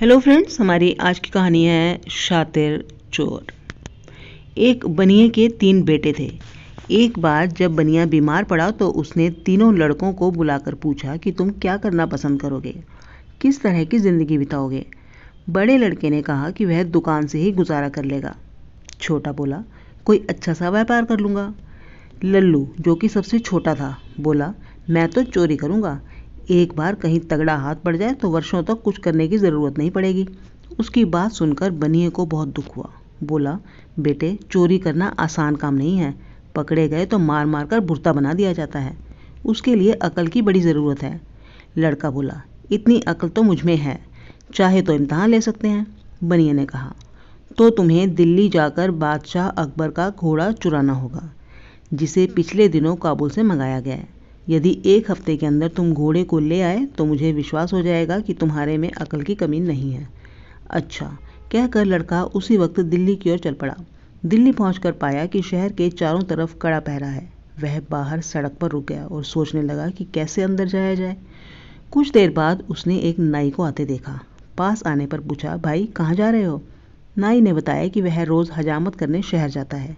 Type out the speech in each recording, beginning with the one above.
hello friends हमारी आज की कहानी है शातिर चोर एक बनिए के तीन बेटे थे एक बार जब बनिया बीमार पड़ा तो उसने तीनों लड़कों को बुलाकर पूछा कि तुम क्या करना पसंद करोगे किस तरह की ज़िंदगी बिताओगे बड़े लड़के ने कहा कि वह दुकान से ही गुजारा कर लेगा छोटा बोला कोई अच्छा सा व्यापार कर लूँगा लल्लू जो कि सबसे छोटा था बोला मैं तो चोरी करूँगा एक बार कहीं तगड़ा हाथ पड़ जाए तो वर्षों तक कुछ करने की ज़रूरत नहीं पड़ेगी उसकी बात सुनकर बनिए को बहुत दुख हुआ बोला बेटे चोरी करना आसान काम नहीं है पकड़े गए तो मार मार कर भुरता बना दिया जाता है उसके लिए अकल की बड़ी ज़रूरत है लड़का बोला इतनी अकल तो मुझ में है चाहे तो इम्तहान ले सकते हैं बनिए ने कहा तो तुम्हें दिल्ली जाकर बादशाह अकबर का घोड़ा चुराना होगा जिसे पिछले दिनों काबुल से मंगाया गया है यदि एक हफ्ते के अंदर तुम घोड़े को ले आए तो मुझे विश्वास हो जाएगा कि तुम्हारे में अकल की कमी नहीं है अच्छा कहकर लड़का उसी वक्त दिल्ली की ओर चल पड़ा दिल्ली पहुँच पाया कि शहर के चारों तरफ कड़ा पहरा है वह बाहर सड़क पर रुक गया और सोचने लगा कि कैसे अंदर जाया जाए कुछ देर बाद उसने एक नाई को आते देखा पास आने पर पूछा भाई कहाँ जा रहे हो नाई ने बताया कि वह रोज़ हजामत करने शहर जाता है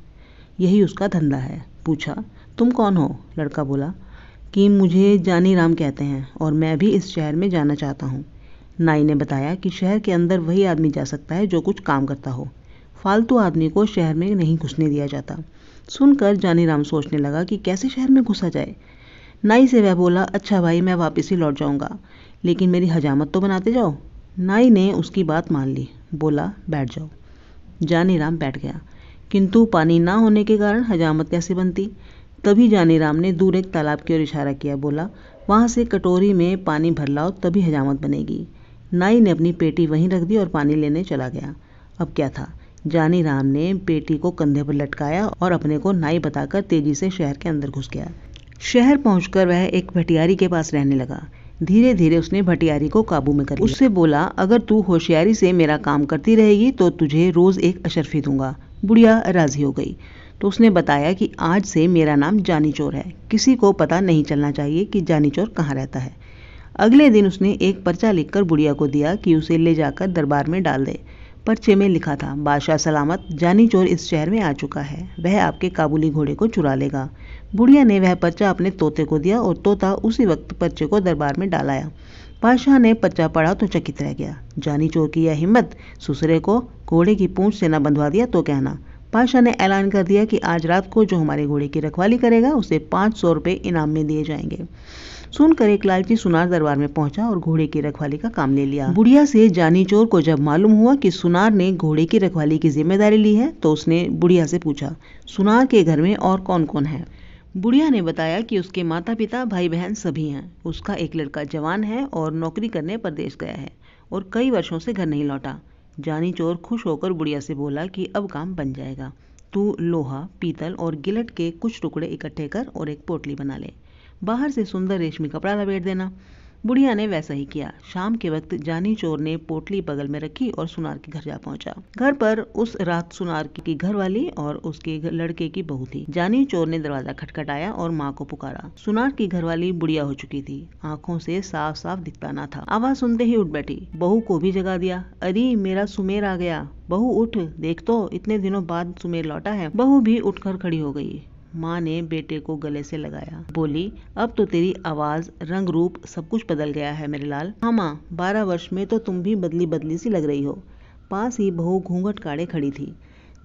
यही उसका धंधा है पूछा तुम कौन हो लड़का बोला कि मुझे जानी राम कहते हैं और मैं भी इस शहर में जाना चाहता हूँ नाई ने बताया कि शहर के अंदर वही आदमी जा सकता है जो कुछ काम करता हो फालतू आदमी को शहर में नहीं घुसने दिया जाता सुनकर जानी राम सोचने लगा कि कैसे शहर में घुसा जाए नाई से वह बोला अच्छा भाई मैं वापस ही लौट जाऊँगा लेकिन मेरी हजामत तो बनाते जाओ नाई ने उसकी बात मान ली बोला बैठ जाओ जानी राम बैठ गया किंतु पानी ना होने के कारण हजामत कैसे बनती तभी जानीराम ने दूर एक तालाब की ओर इशारा किया बोला वहाँ से कटोरी में पानी भर लाओ तभी हजामत बनेगी नाई ने अपनी पेटी वहीं रख दी और पानी लेने चला गया अब क्या था जानी राम ने पेटी को कंधे पर लटकाया और अपने को नाई बताकर तेजी से शहर के अंदर घुस गया शहर पहुंचकर वह एक भटियारी के पास रहने लगा धीरे धीरे उसने भटियारी को काबू में कर लिया उससे बोला अगर तू होशियारी से मेरा काम करती रहेगी तो तुझे रोज एक अशरफी दूंगा बुढ़िया राजी हो गई तो उसने बताया कि आज से मेरा नाम जानी चोर है किसी को पता नहीं चलना चाहिए कि जानी चोर कहाँ रहता है अगले दिन उसने एक पर्चा लिखकर बुढ़िया को दिया कि उसे ले जाकर दरबार में डाल दे पर्चे में लिखा था बादशाह सलामत जानी चोर इस शहर में आ चुका है वह आपके काबुली घोड़े को चुरा लेगा बुढ़िया ने वह पर्चा अपने तोते को दिया और तोता उसी वक्त पर्चे को दरबार में डालाया बादशाह ने पर्चा पढ़ा तो चकित रह गया जानी चोर की यह हिम्मत सुसरे को घोड़े की पूंछ से न बंधवा दिया तो कहना बादशाह ने ऐलान कर दिया कि आज रात को जो हमारे घोड़े की रखवाली करेगा उसे पाँच सौ रुपये इनाम में दिए जाएंगे सुनकर एक लालची सुनार दरबार में पहुंचा और घोड़े की रखवाली का काम ले लिया बुढ़िया से जानी चोर को जब मालूम हुआ कि सुनार ने घोड़े की रखवाली की जिम्मेदारी ली है तो उसने बुढ़िया से पूछा सुनार के घर में और कौन कौन है बुढ़िया ने बताया कि उसके माता पिता भाई बहन सभी हैं उसका एक लड़का जवान है और नौकरी करने देश गया है और कई वर्षों से घर नहीं लौटा जानी चोर खुश होकर बुढ़िया से बोला कि अब काम बन जाएगा तू लोहा पीतल और गिलट के कुछ टुकड़े इकट्ठे कर और एक पोटली बना ले बाहर से सुंदर रेशमी कपड़ा लपेट देना बुढ़िया ने वैसा ही किया शाम के वक्त जानी चोर ने पोटली बगल में रखी और सुनार के घर जा पहुंचा घर पर उस रात सुनार की घर वाली और उसके लड़के की बहू थी जानी चोर ने दरवाजा खटखटाया और माँ को पुकारा सुनार की घर वाली बुढ़िया हो चुकी थी आंखों से साफ साफ दिखता ना था आवाज सुनते ही उठ बैठी बहू को भी जगा दिया अरे मेरा सुमेर आ गया बहू उठ देख तो इतने दिनों बाद सुमेर लौटा है बहू भी उठकर खड़ी हो गई माँ ने बेटे को गले से लगाया बोली अब तो तेरी आवाज रंग रूप सब कुछ बदल गया है मेरे लाल हाँ माँ बारह वर्ष में तो तुम भी बदली बदली सी लग रही हो पास ही बहू घूंघट काढ़े खड़ी थी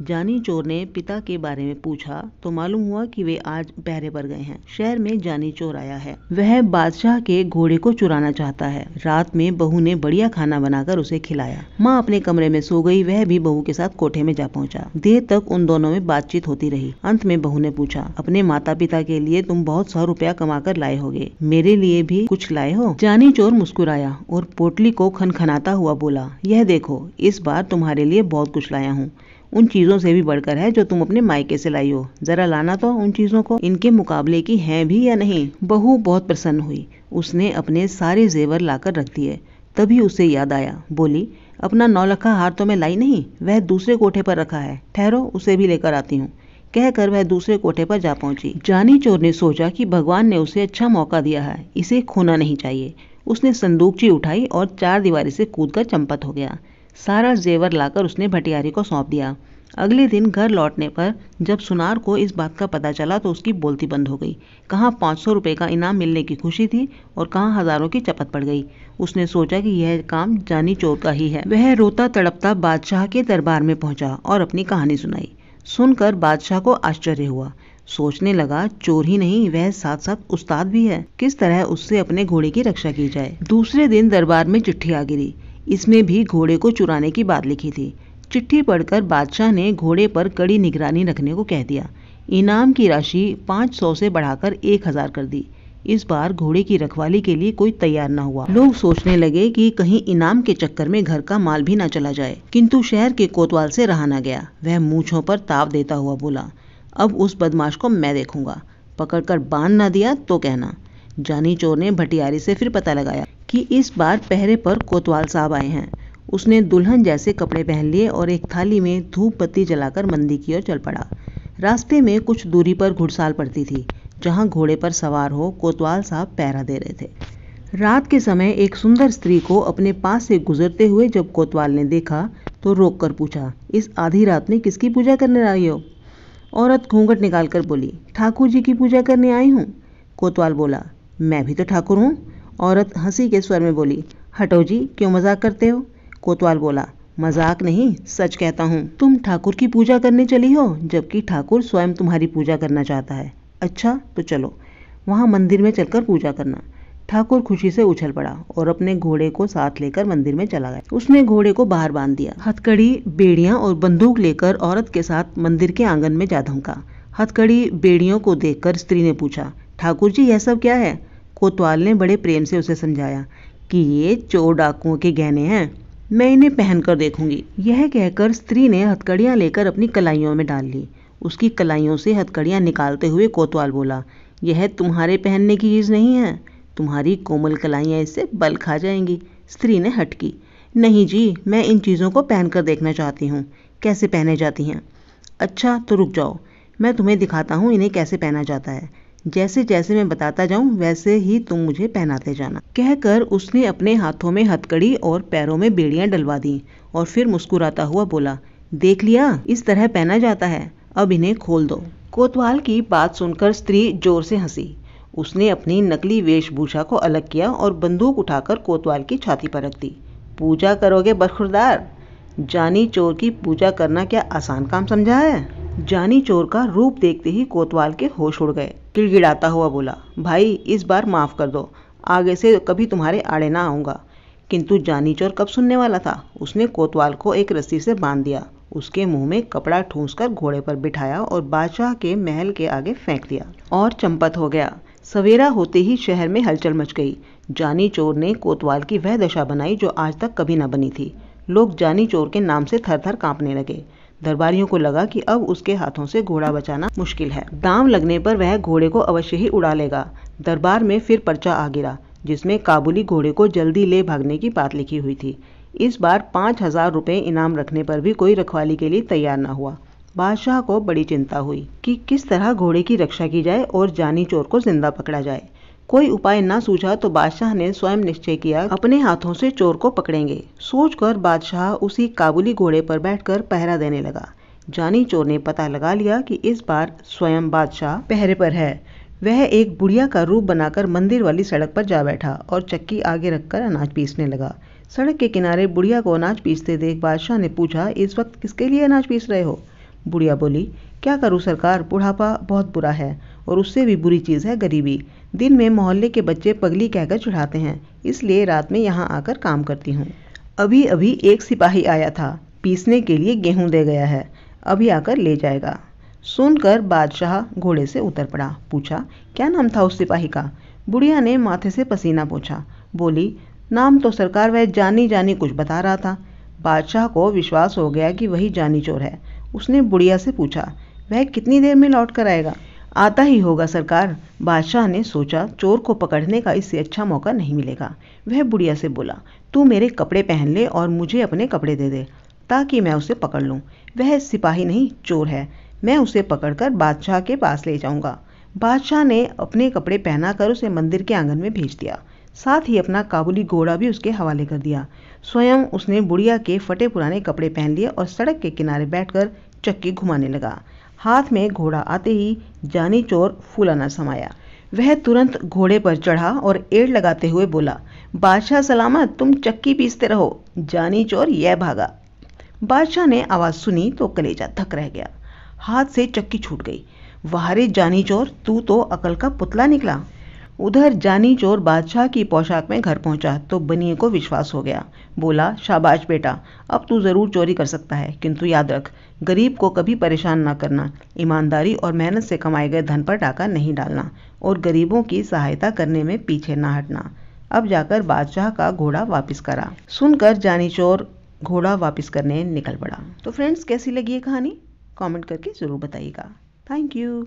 जानी चोर ने पिता के बारे में पूछा तो मालूम हुआ कि वे आज पहरे पर गए हैं शहर में जानी चोर आया है वह बादशाह के घोड़े को चुराना चाहता है रात में बहू ने बढ़िया खाना बनाकर उसे खिलाया माँ अपने कमरे में सो गई वह भी बहू के साथ कोठे में जा पहुँचा देर तक उन दोनों में बातचीत होती रही अंत में बहू ने पूछा अपने माता पिता के लिए तुम बहुत सौ रुपया कमा कर लाए होगे मेरे लिए भी कुछ लाए हो जानी चोर मुस्कुराया और पोटली को खनखनाता हुआ बोला यह देखो इस बार तुम्हारे लिए बहुत कुछ लाया हूँ उन चीज़ों से भी बढ़कर है जो तुम अपने मायके से लाई हो ज़रा लाना तो उन चीज़ों को इनके मुकाबले की हैं भी या नहीं बहू बहुत प्रसन्न हुई उसने अपने सारे जेवर लाकर रख दिए तभी उसे याद आया बोली अपना नौलखा हार तो मैं लाई नहीं वह दूसरे कोठे पर रखा है ठहरो उसे भी लेकर आती हूँ कहकर वह दूसरे कोठे पर जा पहुंची जानी चोर ने सोचा कि भगवान ने उसे अच्छा मौका दिया है इसे खोना नहीं चाहिए उसने संदूकची उठाई और चार दीवारी से कूदकर चंपत हो गया सारा जेवर लाकर उसने भटियारी को सौंप दिया अगले दिन घर लौटने पर जब सुनार को इस बात का पता चला तो उसकी बोलती बंद हो गई कहाँ पाँच सौ रुपये का इनाम मिलने की खुशी थी और कहाँ हज़ारों की चपत पड़ गई उसने सोचा कि यह काम जानी चोर का ही है वह रोता तड़पता बादशाह के दरबार में पहुंचा और अपनी कहानी सुनाई सुनकर बादशाह को आश्चर्य हुआ सोचने लगा चोर ही नहीं वह साथ साथ उस्ताद भी है किस तरह उससे अपने घोड़े की रक्षा की जाए दूसरे दिन दरबार में चिट्ठी आ गिरी इसमें भी घोड़े को चुराने की बात लिखी थी चिट्ठी पढ़कर बादशाह ने घोड़े पर कड़ी निगरानी रखने को कह दिया इनाम की राशि 500 से बढ़ाकर 1000 कर दी इस बार घोड़े की रखवाली के लिए कोई तैयार न हुआ लोग सोचने लगे कि कहीं इनाम के चक्कर में घर का माल भी न चला जाए किंतु शहर के कोतवाल से रहा न गया वह मूछों पर ताव देता हुआ बोला अब उस बदमाश को मैं देखूंगा पकड़कर बांध न दिया तो कहना जानी चोर ने भटियारी से फिर पता लगाया कि इस बार पहरे पर कोतवाल साहब आए हैं उसने दुल्हन जैसे कपड़े पहन लिए और एक थाली में धूप बत्ती जलाकर मंदी की ओर चल पड़ा रास्ते में कुछ दूरी पर घुड़साल पड़ती थी जहां घोड़े पर सवार हो कोतवाल साहब पहरा दे रहे थे रात के समय एक सुंदर स्त्री को अपने पास से गुजरते हुए जब कोतवाल ने देखा तो रोक कर पूछा इस आधी रात में किसकी पूजा करने आई हो औरत घूंघट निकाल कर बोली ठाकुर जी की पूजा करने आई हूँ कोतवाल बोला मैं भी तो ठाकुर हूँ औरत हंसी के स्वर में बोली हटो जी क्यों मजाक करते हो कोतवाल बोला मजाक नहीं सच कहता हूँ तुम ठाकुर की पूजा करने चली हो जबकि ठाकुर स्वयं तुम्हारी पूजा करना चाहता है अच्छा तो चलो वहाँ मंदिर में चलकर पूजा करना ठाकुर खुशी से उछल पड़ा और अपने घोड़े को साथ लेकर मंदिर में चला गया उसने घोड़े को बाहर बांध दिया हथकड़ी बेड़ियां और बंदूक लेकर औरत के साथ मंदिर के आंगन में जा धमका हथकड़ी बेड़ियों को देखकर स्त्री ने पूछा ठाकुर जी यह सब क्या है कोतवाल ने बड़े प्रेम से उसे समझाया कि ये चोर डाकुओं के गहने हैं मैं इन्हें पहनकर देखूंगी यह कहकर स्त्री ने हथकड़ियाँ लेकर अपनी कलाइयों में डाल ली उसकी कलाइयों से हथकड़ियाँ निकालते हुए कोतवाल बोला यह तुम्हारे पहनने की चीज़ नहीं है तुम्हारी कोमल कलाइयाँ इससे बल खा जाएंगी स्त्री ने हटकी नहीं जी मैं इन चीज़ों को पहनकर देखना चाहती हूँ कैसे पहने जाती हैं अच्छा तो रुक जाओ मैं तुम्हें दिखाता हूँ इन्हें कैसे पहना जाता है जैसे जैसे मैं बताता जाऊं वैसे ही तुम मुझे पहनाते जाना कहकर उसने अपने हाथों में हथकड़ी और पैरों में बेड़ियां डलवा दी और फिर मुस्कुराता हुआ बोला देख लिया इस तरह पहना जाता है अब इन्हें खोल दो कोतवाल की बात सुनकर स्त्री जोर से हंसी उसने अपनी नकली वेशभूषा को अलग किया और बंदूक उठाकर कोतवाल की छाती पर रख दी पूजा करोगे बखुरदार जानी चोर की पूजा करना क्या आसान काम समझा है जानी चोर का रूप देखते ही कोतवाल के होश उड़ गए गिड़गिड़ाता हुआ बोला भाई इस बार माफ़ कर दो आगे से कभी तुम्हारे आड़े ना आऊंगा किंतु जानी चोर कब सुनने वाला था उसने कोतवाल को एक रस्सी से बांध दिया उसके मुंह में कपड़ा ठूंस कर घोड़े पर बिठाया और बादशाह के महल के आगे फेंक दिया और चंपत हो गया सवेरा होते ही शहर में हलचल मच गई जानी चोर ने कोतवाल की वह दशा बनाई जो आज तक कभी न बनी थी लोग जानी चोर के नाम से थर थर कांपने लगे दरबारियों को लगा कि अब उसके हाथों से घोड़ा बचाना मुश्किल है दाम लगने पर वह घोड़े को अवश्य ही उड़ा लेगा दरबार में फिर पर्चा आ गिरा जिसमें काबुली घोड़े को जल्दी ले भागने की बात लिखी हुई थी इस बार पाँच हजार रुपये इनाम रखने पर भी कोई रखवाली के लिए तैयार ना हुआ बादशाह को बड़ी चिंता हुई कि किस तरह घोड़े की रक्षा की जाए और जानी चोर को जिंदा पकड़ा जाए कोई उपाय न सूझा तो बादशाह ने स्वयं निश्चय किया अपने हाथों से चोर को पकड़ेंगे सोचकर बादशाह उसी काबुली घोड़े पर बैठकर पहरा देने लगा जानी चोर ने पता लगा लिया कि इस बार स्वयं बादशाह पहरे पर है वह एक बुढ़िया का रूप बनाकर मंदिर वाली सड़क पर जा बैठा और चक्की आगे रखकर अनाज पीसने लगा सड़क के किनारे बुढ़िया को अनाज पीसते देख बादशाह ने पूछा इस वक्त किसके लिए अनाज पीस रहे हो बुढ़िया बोली क्या करूँ सरकार बुढ़ापा बहुत बुरा है और उससे भी बुरी चीज़ है गरीबी दिन में मोहल्ले के बच्चे पगली कहकर चढ़ाते हैं इसलिए रात में यहाँ आकर काम करती हूँ अभी अभी एक सिपाही आया था पीसने के लिए गेहूं दे गया है अभी आकर ले जाएगा सुनकर बादशाह घोड़े से उतर पड़ा पूछा क्या नाम था उस सिपाही का बुढ़िया ने माथे से पसीना पूछा बोली नाम तो सरकार वह जानी जानी कुछ बता रहा था बादशाह को विश्वास हो गया कि वही जानी चोर है उसने बुढ़िया से पूछा वह कितनी देर में लौट कर आएगा आता ही होगा सरकार बादशाह ने सोचा चोर को पकड़ने का इससे अच्छा मौका नहीं मिलेगा वह बुढ़िया से बोला तू मेरे कपड़े पहन ले और मुझे अपने कपड़े दे दे ताकि मैं उसे पकड़ लूँ वह सिपाही नहीं चोर है मैं उसे पकड़कर बादशाह के पास ले जाऊँगा बादशाह ने अपने कपड़े पहनाकर उसे मंदिर के आंगन में भेज दिया साथ ही अपना काबुली घोड़ा भी उसके हवाले कर दिया स्वयं उसने बुढ़िया के फटे पुराने कपड़े पहन लिए और सड़क के किनारे बैठकर चक्की घुमाने लगा हाथ में घोड़ा आते ही जानी चोर फूलाना समाया वह तुरंत घोड़े पर चढ़ा और एड़ लगाते हुए बोला बादशाह सलामत तुम चक्की पीसते रहो जानी चोर यह भागा बादशाह ने आवाज़ सुनी तो कलेजा थक रह गया हाथ से चक्की छूट गई वाहरे जानी चोर तू तो अकल का पुतला निकला उधर जानी चोर बादशाह की पोशाक में घर पहुंचा तो बनिए को विश्वास हो गया बोला शाबाश बेटा अब तू ज़रूर चोरी कर सकता है किंतु याद रख गरीब को कभी परेशान ना करना ईमानदारी और मेहनत से कमाए गए धन पर डाका नहीं डालना और गरीबों की सहायता करने में पीछे ना हटना अब जाकर बादशाह का घोड़ा वापस करा सुनकर जानी चोर घोड़ा वापस करने निकल पड़ा तो फ्रेंड्स कैसी लगी ये कहानी कमेंट करके ज़रूर बताइएगा थैंक यू